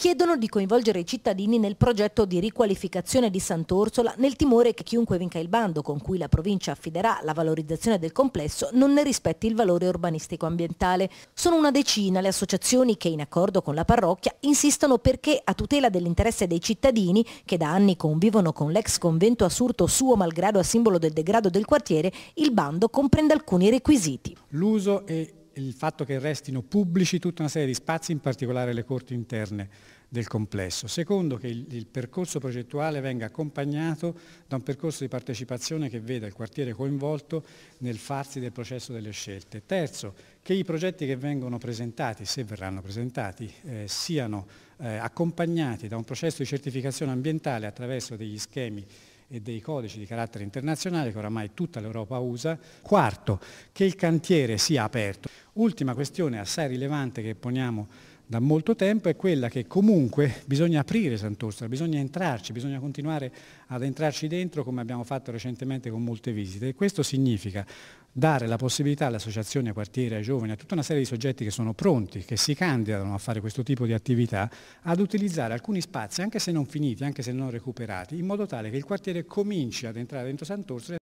chiedono di coinvolgere i cittadini nel progetto di riqualificazione di Sant'Orsola nel timore che chiunque vinca il bando con cui la provincia affiderà la valorizzazione del complesso non ne rispetti il valore urbanistico ambientale. Sono una decina le associazioni che in accordo con la parrocchia insistono perché a tutela dell'interesse dei cittadini che da anni convivono con l'ex convento assurto suo malgrado a simbolo del degrado del quartiere, il bando comprende alcuni requisiti. L'uso e il fatto che restino pubblici tutta una serie di spazi, in particolare le corti interne del complesso. Secondo, che il, il percorso progettuale venga accompagnato da un percorso di partecipazione che veda il quartiere coinvolto nel farsi del processo delle scelte. Terzo, che i progetti che vengono presentati, se verranno presentati, eh, siano eh, accompagnati da un processo di certificazione ambientale attraverso degli schemi e dei codici di carattere internazionale che oramai tutta l'Europa usa. Quarto, che il cantiere sia aperto. Ultima questione assai rilevante che poniamo da molto tempo è quella che comunque bisogna aprire Sant'Orsola, bisogna entrarci, bisogna continuare ad entrarci dentro come abbiamo fatto recentemente con molte visite e questo significa dare la possibilità all'associazione, ai quartieri, ai giovani, a tutta una serie di soggetti che sono pronti, che si candidano a fare questo tipo di attività, ad utilizzare alcuni spazi, anche se non finiti, anche se non recuperati, in modo tale che il quartiere cominci ad entrare dentro Sant'Orsola